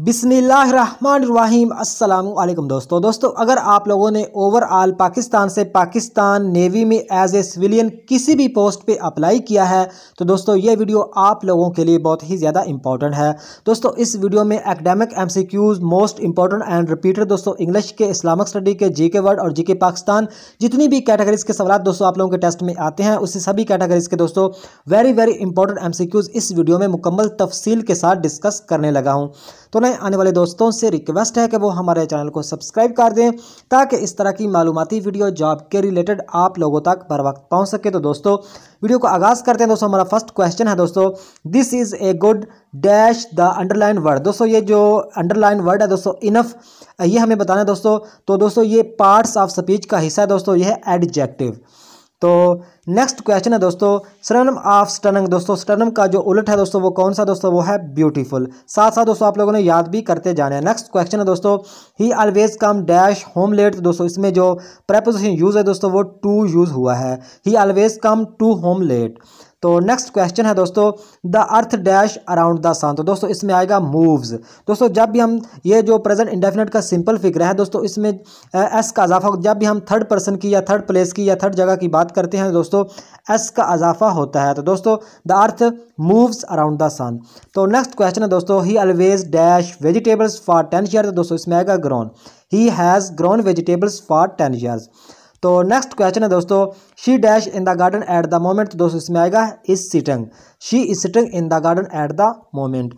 अस्सलाम वालेकुम दोस्तों दोस्तों अगर आप लोगों ने ओवरऑल पाकिस्तान से पाकिस्तान नेवी में एज ए सिविलियन किसी भी पोस्ट पे अप्लाई किया है तो दोस्तों ये वीडियो आप लोगों के लिए बहुत ही ज़्यादा इंपॉर्टेंट है दोस्तों इस वीडियो में academic MCQs most important and repeated दोस्तों इंग्लिश के इस्लामिक स्टडी के जी के वर्ड और जी के पाकिस्तान जितनी भी कैटेगरीज के सवाल दोस्तों आप लोगों के टेस्ट में आते हैं उसी सभी कैटेगरीज के दोस्तों वेरी वेरी इंपॉर्टेंट एम इस वीडियो में मुकम्मल तफसील के साथ डिस्कस करने लगा हूँ तो नए आने वाले दोस्तों से रिक्वेस्ट है कि वो हमारे चैनल को सब्सक्राइब कर दें ताकि इस तरह की मालूमती वीडियो जॉब के रिलेटेड आप लोगों तक बर वक्त पहुँच सके तो दोस्तों वीडियो को आगाज़ करते हैं दोस्तों हमारा फर्स्ट क्वेश्चन है दोस्तों this is a good dash the underline word दोस्तों ये जो अंडरलाइन वर्ड है दोस्तों इनफ ये हमें बताना है दोस्तों तो दोस्तों ये पार्ट्स ऑफ स्पीच का हिस्सा है दोस्तों ये है एडजेक्टिव तो नेक्स्ट क्वेश्चन है दोस्तों स्टर्नम ऑफ स्टर्नम दोस्तों स्टर्नम का जो उलट है दोस्तों वो कौन सा दोस्तों वो है ब्यूटीफुल साथ साथ दोस्तों आप लोगों ने याद भी करते जाने हैं नेक्स्ट क्वेश्चन है दोस्तों he always come dash home late दोस्तों इसमें जो प्रेपोजिशन यूज़ है दोस्तों वो टू यूज़ हुआ है he always come to home late तो नेक्स्ट क्वेश्चन है दोस्तों the earth dash around the sun तो दोस्तों इसमें आएगा मूव्स दोस्तों जब भी हम ये जो प्रेजेंट इंडेफिनेट का सिंपल फिगर है दोस्तों इसमें एस का अजाफा जब भी हम थर्ड पर्सन की या थर्ड प्लेस की या थर्ड जगह की बात करते हैं दोस्तों एस का अजाफा होता है तो दोस्तों the earth moves around the sun तो नेक्स्ट क्वेश्चन है दोस्तों he always dash vegetables for ten share तो दोस्तों इसमें आएगा grown he has grown vegetables for ten years तो नेक्स्ट क्वेश्चन है दोस्तों she dash in the garden at the moment तो दोस्तों इसमें आएगा is sitting she is sitting in the garden at the moment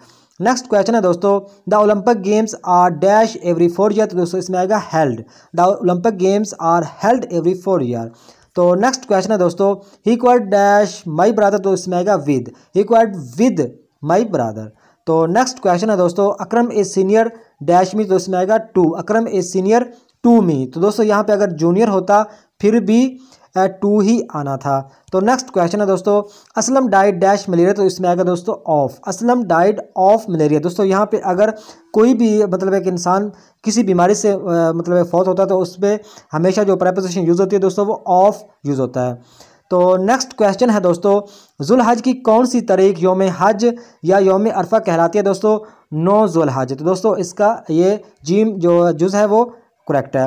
next question है दोस्तों the Olympic games are dash every four year तो दोस्तों इसमें आएगा held the Olympic games are held every four year तो नेक्स्ट क्वेश्चन है दोस्तों he quite dash my brother तो इसमें आएगा with he quite with my brother तो नेक्स्ट क्वेश्चन है दोस्तों Akram is senior dash me तो इसमें आएगा to Akram is senior to me तो दोस्तों यहाँ पे अगर जूनियर होता फिर भी टू ही आना था तो नेक्स्ट क्वेश्चन है दोस्तों असलम डाइड डैश मलेरिया तो इसमें आएगा दोस्तों of Aslam died of malaria दोस्तों यहाँ पे अगर कोई भी मतलब एक इंसान किसी बीमारी से मतलब फौत होता है तो उसमें हमेशा जो प्रेपोजिशन यूज़ होती है दोस्तों वो ऑफ यूज़ होता है तो नेक्स्ट क्वेश्चन है दोस्तों जुल हज की कौन सी तारीख योम हज या योम अरफा कहलाती है दोस्तों नो जुल हज तो दोस्तों इसका ये जीम जो जुज़ है वो करेक्ट है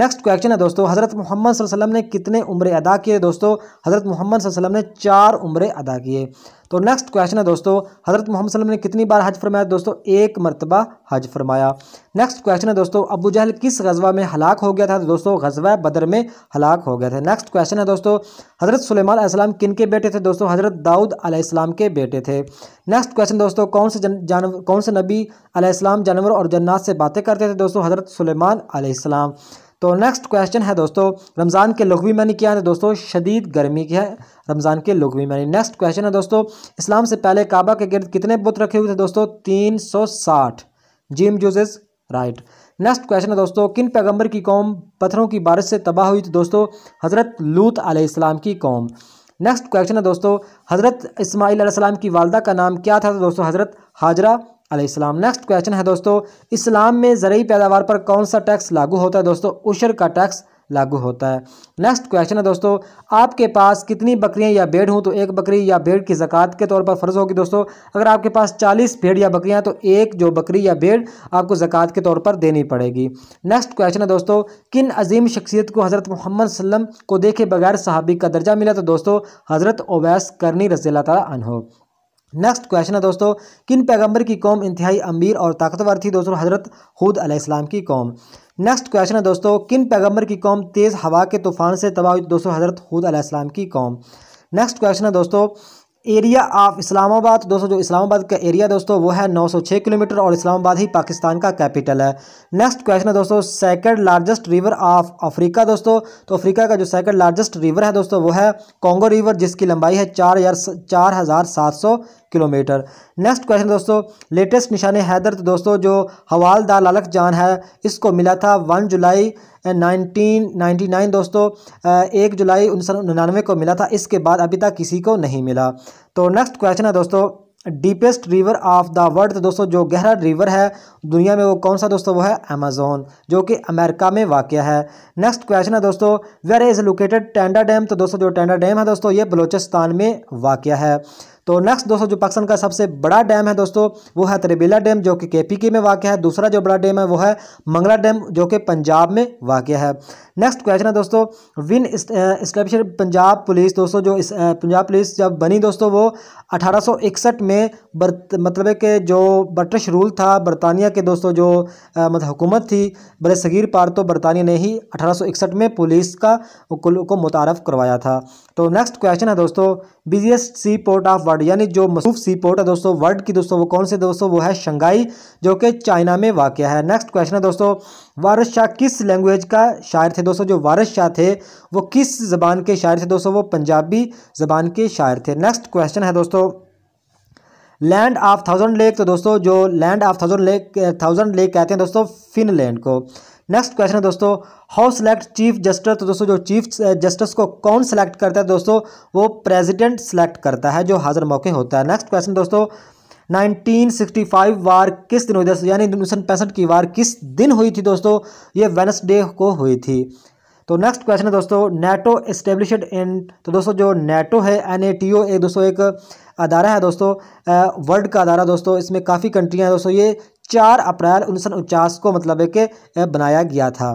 नेक्स्ट क्वेश्चन है दोस्तों हज़रत मोहम्मद ने कितने उम्र अदा किए दोस्तों हज़रत मोहम्मद वसल्लम ने चार उम्र अदा किए तो नेक्स्ट क्वेश्चन है दोस्तों हज़रत मोहम्मद सलम ने कितनी बार हज फरमाया दोस्तों एक मरतबा हज फरमाया नेक्स्ट क्वेश्चन है दोस्तों अबू जहल किस गजबा में हलाक हो गया था तो दोस्तों गजबा बदर में हलाक हो गया था नेक्स्ट क्वेश्चन है दोस्तों हज़रत सलेमान किन के बेटे थे दोस्तों हज़रत दाऊद अलैहिस्सलाम के बेटे थे नेक्स्ट क्वेश्चन दोस्तों कौन से जानवर कौन से नबी आलाम जानवर और जन्नात से बातें करते थे दोस्तों हज़रत सलेमान अलैहिस्सलाम तो नेक्स्ट क्वेश्चन है दोस्तों रमज़ान के लघवी मैंने क्या है दोस्तों शदीद गर्मी की है रमज़ान के लघवी मैंने नेक्स्ट क्वेश्चन है दोस्तों इस्लाम से पहले काबा के गिर्द कितने बुत रखे हुए थे दोस्तों तीन सौ साठ जिम जूजेस राइट नेक्स्ट क्वेश्चन है दोस्तों किन पैगंबर की कौम पत्थरों की बारिश से तबाह हुई थी दोस्तों हज़रत लूत आलाम की कौम नेक्स्ट क्वेश्चन है दोस्तों हज़रत इसमाईल की वालदा का नाम क्या था दोस्तों हज़रत हाजरा अलैहिस्सलाम नेक्स्ट क्वेश्चन है दोस्तों इस्लाम में ज़रूरी पैदावार पर कौन सा टैक्स लागू होता है दोस्तों उशर का टैक्स लागू होता है नेक्स्ट क्वेश्चन है दोस्तों आपके पास कितनी बकरियां या भेड़ हों तो एक बकरी या भेड़ की ज़क़ात के तौर पर फ़र्ज़ होगी दोस्तों अगर आपके पास 40 भेड़ या बकरियां तो एक जो बकरी या भेड़ आपको ज़क़ात के तौर पर देनी पड़ेगी नेक्स्ट क्वेश्चन है दोस्तों किन अजीम शख्सियत को हज़रत मोहम्मद वसल्लम को देखे बगैर सहाबी का दर्जा मिला तो दोस्तों हज़रत ओवैस करनी रजील्ला तन नेक्स्ट क्वेश्चन है दोस्तों किन पैगंबर की कौम इंतहाई अमीर और ताकतवर थी दोस्तों हजरत हूद अलैहिस्सलाम की कौम नेक्स्ट क्वेश्चन है दोस्तों किन पैगंबर की कौम तेज़ हवा के तूफान से तबाह हुई दोस्तों हजरत हूद अलैहिस्सलाम की कौम नेक्स्ट क्वेश्चन है दोस्तों एरिया ऑफ इस्लामाबाद दोस्तों जो इस्लामाबाद का एरिया दोस्तों वो है 906 किलोमीटर और इस्लामाबाद ही पाकिस्तान का कैपिटल है नेक्स्ट क्वेश्चन है दोस्तों second largest river of Africa दोस्तों तो अफ्रीका का जो सेकंड लार्जेस्ट रिवर है दोस्तों वो है कॉन्गो रिवर जिसकी लंबाई है चार चार हज़ार सात सौ किलोमीटर नेक्स्ट क्वेश्चन दोस्तों लेटेस्ट निशान हैदर तो दोस्तों जो हवालदार लालक जान है इसको मिला था one July nineteen ninety nine दोस्तों eh, एक जुलाई उन्नीस सौ निन्यानवे को मिला था इसके बाद अभी तक किसी को नहीं मिला तो नेक्स्ट क्वेश्चन है दोस्तों deepest river of the world दोस्तों जो गहरा रिवर है दुनिया में वो कौन सा दोस्तों वो है अमेजोन जो कि अमेरिका में वाक़ है नेक्स्ट क्वेश्चन है दोस्तों where is located Tanda dam तो दोस्तों जो टेंडा डैम है दोस्तों ये बलोचिस्तान में वाक़ है तो नेक्स्ट दोस्तों जो पाकिस्तान का सबसे बड़ा डैम है दोस्तों वो है त्रिबेला डैम जो कि के पी के में वाक़ है दूसरा जो बड़ा डैम है वो है मंगला डैम जो कि पंजाब में वाक़ है नेक्स्ट क्वेश्चन है दोस्तों विन इस्टेब्लिश पंजाब पुलिस दोस्तों जो इस पंजाब पुलिस जब बनी दोस्तों वो 1861 में मतलब के जो ब्रिटिश रूल था बरतानिया के दोस्तों जो मतलब हुकूमत थी बड़े सगीर पार तो बरतानिया ने ही 1861 में पुलिस का को मुतारफ़ करवाया था तो नेक्स्ट क्वेश्चन है दोस्तों busiest sea port of world यानी जो मसूफ सी पोर्ट है दोस्तों वर्ल्ड की दोस्तों वो कौन से दोस्तों वो है शंघाई जो कि चाइना में वाक़ है नेक्स्ट क्वेश्चन है दोस्तों वारस शाह किस लैंग्वेज का शायर थे दोस्तों जो वारस शाह थे वो किस ज़बान के शायर थे दोस्तों वो पंजाबी ज़बान के शायर थे नेक्स्ट क्वेश्चन है दोस्तों लैंड ऑफ थाउजेंड लेक तो दोस्तों जो land of thousand lake thousand lake कहते हैं दोस्तों फिनलैंड को नेक्स्ट क्वेश्चन है दोस्तों हाउ सेलेक्ट चीफ जस्टिस तो दोस्तों जो चीफ जस्टिस eh, को कौन सेलेक्ट करता है दोस्तों वो प्रेजिडेंट सेलेक्ट करता है जो हाजिर मौके होता है नेक्स्ट क्वेश्चन दोस्तों 1965 वार किस दिन हुई दोस्तों यानी उन्नीस की वार किस दिन हुई थी दोस्तों ये वेनसडे को हुई थी तो नेक्स्ट क्वेश्चन है दोस्तों नेटो इस्टेब्लिशड इन तो दोस्तों जो नेटो है एन ए टी ओ एक दोस्तों एक अदारा है दोस्तों वर्ल्ड का अदारा दोस्तों इसमें काफ़ी कंट्रियाँ हैं दोस्तों ये चार अप्रैल उन्नीस को मतलब है कि बनाया गया था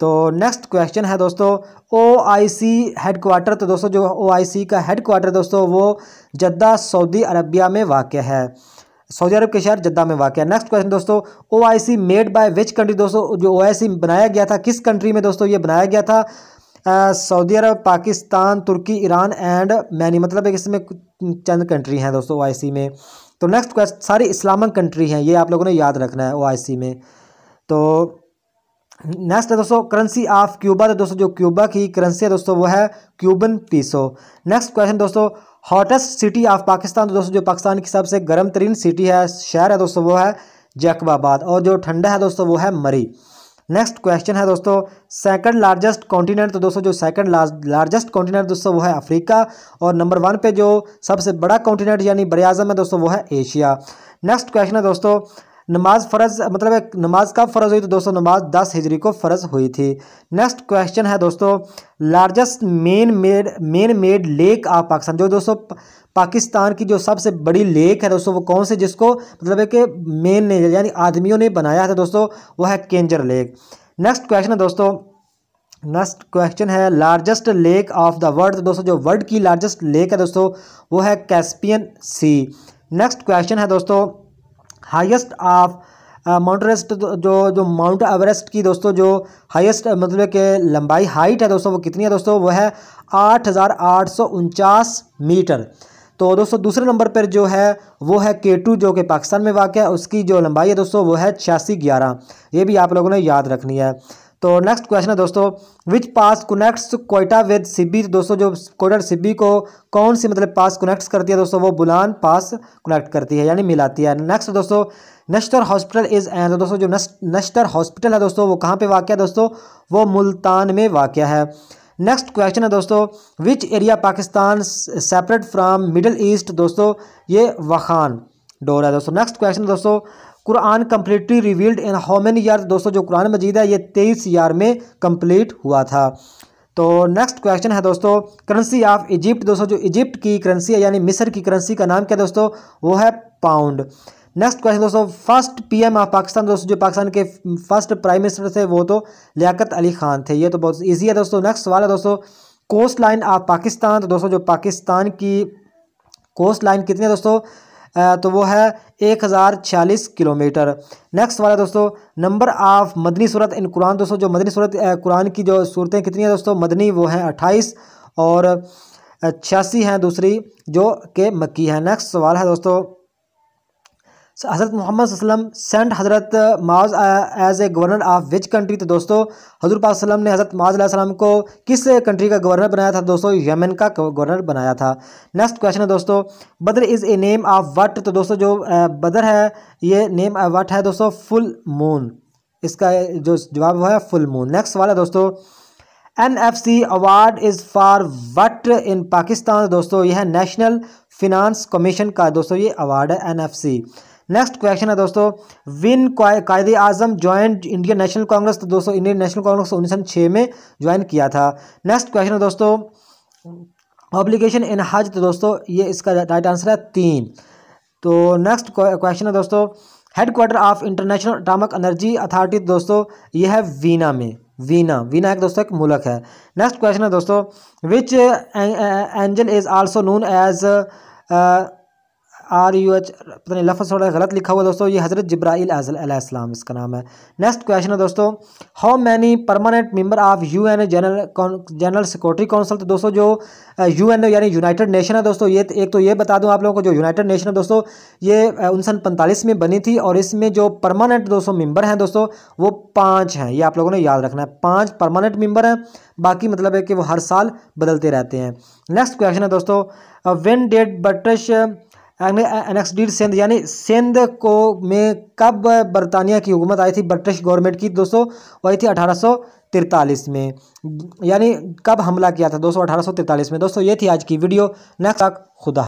तो नेक्स्ट क्वेश्चन है दोस्तों ओ आई सी हेडक्वार्टर तो दोस्तों जो ओ आई सी का हेडक्वार्टर दोस्तों वो जद्दा सऊदी अरबिया में वाक़ है सऊदी अरब के शहर जद्दा में वाक़ है नेक्स्ट क्वेश्चन दोस्तों O I C made by which country दोस्तों जो ओ आई सी बनाया गया था किस कंट्री में दोस्तों ये बनाया गया था सऊदी अरब पाकिस्तान तुर्की ईरान एंड मैनी मतलब इसमें चंद कंट्री हैं दोस्तों ओ में तो नेक्स्ट क्वेश्चन सारी इस्लामिक कंट्री हैं ये आप लोगों ने याद रखना है ओ में तो नेक्स्ट है दोस्तों करेंसी ऑफ क्यूबा तो दोस्तों जो क्यूबा की करेंसी है दोस्तों वो है क्यूबन पीसो नेक्स्ट क्वेश्चन दोस्तों हॉटेस्ट सिटी ऑफ पाकिस्तान तो दोस्तों जो पाकिस्तान की सबसे गर्म तरीन सिटी है शहर है दोस्तों वो है जैकबाबाद और जो ठंडा है दोस्तों वो है मरी नेक्स्ट क्वेश्चन है दोस्तों सेकंड लार्जेस्ट कॉन्टिनेंट तो दोस्तों जो सेकंड लार्जेस्ट कॉन्टिनेंट दोस्तों वो है अफ्रीका और नंबर वन पे जो सबसे बड़ा कॉन्टिनेंट यानी बरेज़म है दोस्तों वो है एशिया नेक्स्ट क्वेश्चन है दोस्तों नमाज फ़र्ज मतलब एक नमाज कब फ़र्ज हुई तो दोस्तों नमाज दस हिजरी को फ़र्ज हुई थी नेक्स्ट क्वेश्चन है दोस्तों largest man made man made lake of Pakistan जो दोस्तों पाकिस्तान की जो सबसे बड़ी लेक है दोस्तों वो कौन से जिसको मतलब है कि मेन ने यानी आदमियों ने बनाया था दोस्तों वह है केंजर लेक नेक्स्ट क्वेश्चन है दोस्तों नेक्स्ट क्वेश्चन है largest lake of the world दोस्तों जो वर्ल्ड की लार्जेस्ट लेक है दोस्तों वो है कैस्पियन सी नेक्स्ट क्वेश्चन है दोस्तों हाईएस्ट ऑफ माउंट एवरेस्ट जो जो माउंट एवरेस्ट की दोस्तों जो हाईएस्ट uh, मतलब के लंबाई हाइट है दोस्तों वो कितनी है दोस्तों वो है आठ हज़ार आठ सौ उनचास मीटर तो दोस्तों दूसरे नंबर पर जो है वो है के टू जो कि पाकिस्तान में वाक़ है उसकी जो लंबाई है दोस्तों वो है छियासी ग्यारह ये भी आप लोगों ने याद रखनी है तो नेक्स्ट क्वेश्चन है दोस्तों which pass connects Quetta with Sibi दोस्तों जो कोयटा सिब्बी को कौन सी मतलब पास कनेक्ट्स करती है दोस्तों वो बुलान पास कनेक्ट करती है यानी मिलाती है नेक्स्ट दोस्तों नश्तर हॉस्पिटल इज़ एन दोस्तों जो नश्तर हॉस्पिटल है दोस्तों वो कहाँ पर वाक़ है दोस्तों वो मुल्तान में वाक़ है नेक्स्ट क्वेश्चन है दोस्तों which area Pakistan separate from middle east दोस्तों ये वखान डोर है दोस्तों नेक्स्ट क्वेश्चन दोस्तों Quran completely revealed in how many year दोस्तों जो कुरान मजीद है ये तेईस ईयर में कम्प्लीट हुआ था तो नेक्स्ट क्वेश्चन है दोस्तों करेंसी ऑफ इजिप्ट दोस्तों जो इजिप्ट की करेंसी है यानी मिस्र की करेंसी का नाम क्या दोस्तों वो है पाउंड नेक्स्ट क्वेश्चन दोस्तों फर्स्ट पीएम ऑफ पाकिस्तान दोस्तों जो पाकिस्तान के फर्स्ट प्राइम मिनिस्टर थे वो तो लियाकत अली खान थे ये तो बहुत ईजी है दोस्तों नेक्स्ट सवाल है दोस्तों कोस्ट लाइन ऑफ पाकिस्तान तो दोस्तों जो पाकिस्तान की कोस्ट लाइन कितनी है दोस्तों तो वो है एक हज़ार छियालीस किलोमीटर नेक्स्ट वाला दोस्तों नंबर ऑफ मदनी सूरत इन कुरान दोस्तों जो मदनी सूरत कुरान की जो सूरतें कितनी हैं दोस्तों मदनी वो हैं अट्ठाईस और छियासी हैं दूसरी जो के मक्की है नेक्स्ट सवाल है दोस्तों हज़रत मोहम्मद वसलम सेंट हज़रत माज as a governor of which country तो दोस्तों हजूर पासलम ने हज़रत माजम को किस कंट्री का गवर्नर बनाया था दोस्तों यमन का गवर्नर बनाया था नेक्स्ट क्वेश्चन है दोस्तों Badr is a name of what तो दोस्तों जो बदर है ये नेम वट है दोस्तों फुल मून इसका जो जवाब हुआ है फुल मून नेक्स्ट सवाल है दोस्तों N F C award is for what in Pakistan दोस्तों यह नेशनल फिनांस कमीशन का दोस्तों ये अवार्ड है N F C next question है दोस्तों when Quaid-e Azam join Indian National Congress तो दोस्तों इंडियन नेशनल कांग्रेस उन्नीस सौ छः में ज्वाइन किया था नेक्स्ट क्वेश्चन है दोस्तों ऑब्लिगेशन इन हज तो दोस्तों ये इसका राइट आंसर है तीन तो नेक्स्ट क्वेश्चन है दोस्तों headquarter of International Atomic Energy Authority तो दोस्तों यह है वीना में वीना वीना एक दोस्तों एक मुल्क है नेक्स्ट क्वेश्चन है दोस्तों which angel is also known as R U H पता नहीं लफ्ज़ थोड़ा गलत लिखा हुआ दोस्तों ये हज़रत जब्राइल अलैहिस्सलाम इसका नाम है नेक्स्ट क्वेश्चन है दोस्तों how many permanent member of U N general general security council तो दोस्तों जो यू एन यानी यूनाइटेड नेशन है दोस्तों ये एक तो ये बता दूँ आप लोगों को जो यूनाइटेड नेशन है दोस्तों ये उनसन पैंतालीस में बनी थी और इसमें जो परमानेंट दोस्तों मेम्बर हैं दोस्तों वो पाँच हैं ये आप लोगों ने याद रखना है पाँच परमानेंट मेम्बर हैं बाकी मतलब है कि वो हर साल बदलते रहते हैं नेक्स्ट क्वेश्चन है दोस्तों when did British annex did Sindh यानी सिंध को में कब बरतानिया की हुकूमत आई थी ब्रिटिश गवर्नमेंट की दोस्तों वही थी अठारह में यानी कब हमला किया था दोस्तों अठारह में दोस्तों ये थी आज की वीडियो नेक्स्ट तक खुदा